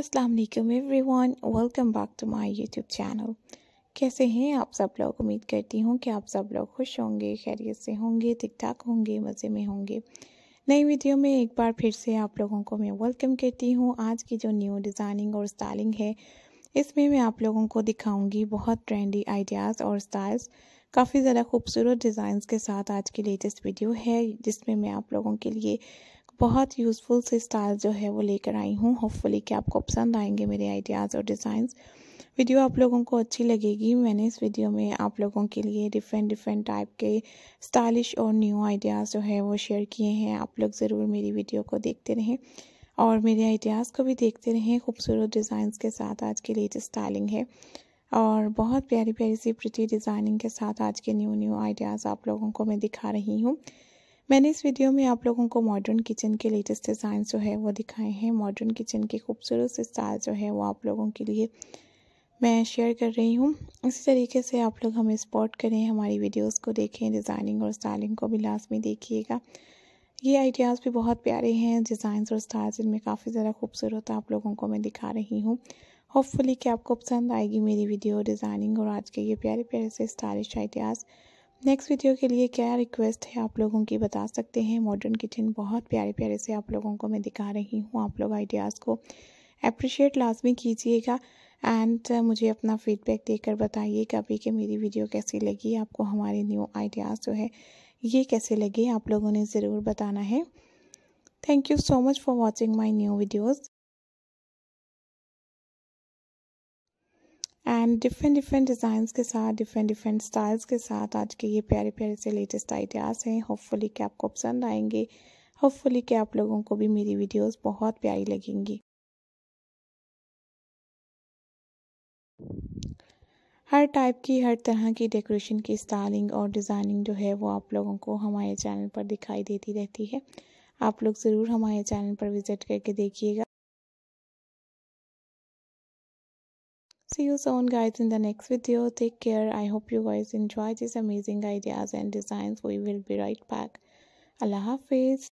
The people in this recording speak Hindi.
अस्सलाम वालेकुम everyone welcome back to my YouTube channel कैसे हैं आप सब लोग उम्मीद करती हूँ कि आप सब लोग खुश होंगे खैरियत से होंगे ठीक ठाक होंगे मज़े में होंगे नई वीडियो में एक बार फिर से आप लोगों को मैं वेलकम करती हूँ आज की जो न्यू डिज़ाइनिंग और स्टाइलिंग है इसमें मैं आप लोगों को दिखाऊँगी बहुत ट्रेंडी आइडियाज़ और स्टाइल्स काफ़ी ज़्यादा खूबसूरत डिज़ाइन के साथ आज की लेटेस्ट वीडियो है जिसमें मैं आप लोगों के लिए बहुत यूज़फुल से स्टाइल जो है वो लेकर आई हूँ होपफुली कि आपको पसंद आएंगे मेरे आइडियाज़ और डिज़ाइंस वीडियो आप लोगों को अच्छी लगेगी मैंने इस वीडियो में आप लोगों के लिए डिफरेंट डिफरेंट टाइप के स्टाइलिश और न्यू आइडियाज़ जो है वो शेयर किए हैं आप लोग ज़रूर मेरी वीडियो को देखते रहें और मेरे आइडियाज़ को भी देखते रहें खूबसूरत डिज़ाइंस के साथ आज की लेटेस्ट स्टाइलिंग है और बहुत प्यारी प्यारी सी प्रिटी डिज़ाइनिंग के साथ आज के न्यू न्यू आइडियाज़ आप लोगों को मैं दिखा रही हूँ मैंने इस वीडियो में आप लोगों को मॉडर्न किचन के लेटेस्ट डिज़ाइन जो है वो दिखाए हैं मॉडर्न किचन के खूबसूरत स्टाइल जो है वो आप लोगों के लिए मैं शेयर कर रही हूँ इसी तरीके से आप लोग हमें सपोर्ट करें हमारी वीडियोस को देखें डिज़ाइनिंग और स्टाइलिंग को भी लाजमी देखिएगा ये आइडियाज़ भी बहुत प्यारे हैं डिज़ाइन और स्टाइल्स इनमें काफ़ी ज़्यादा खूबसूरत आप लोगों को मैं दिखा रही हूँ होपफुली कि आपको पसंद आएगी मेरी वीडियो डिज़ाइनिंग और आज के ये प्यारे प्यारे से स्टाइलिश आइडियाज़ नेक्स्ट वीडियो के लिए क्या रिक्वेस्ट है आप लोगों की बता सकते हैं मॉडर्न किचन बहुत प्यारे प्यारे से आप लोगों को मैं दिखा रही हूँ आप लोग आइडियाज़ को अप्रिशिएट लाजमी कीजिएगा एंड uh, मुझे अपना फीडबैक देकर बताइएगा कभी कि मेरी वीडियो कैसी लगी आपको हमारे न्यू आइडियाज़ जो है ये कैसे लगे आप लोगों ने ज़रूर बताना है thank you so much for watching my new videos and different different designs के साथ डिफरेंट डिफरेंट स्टाइल्स के साथ आज के ये प्यारे प्यारे से लेटेस्ट आइडियाज़ हैं होपफुली कि आपको पसंद आएंगे होपफुली कि आप लोगों को भी मेरी वीडियोस बहुत प्यारी लगेंगी हर टाइप की हर तरह की डेकोरेशन की स्टाइलिंग और डिज़ाइनिंग जो है वो आप लोगों को हमारे चैनल पर दिखाई देती रहती है आप लोग ज़रूर हमारे चैनल पर विज़िट करके देखिएगा see you soon guys in the next video take care i hope you guys enjoy these amazing ideas and designs we will be right back allah hafiz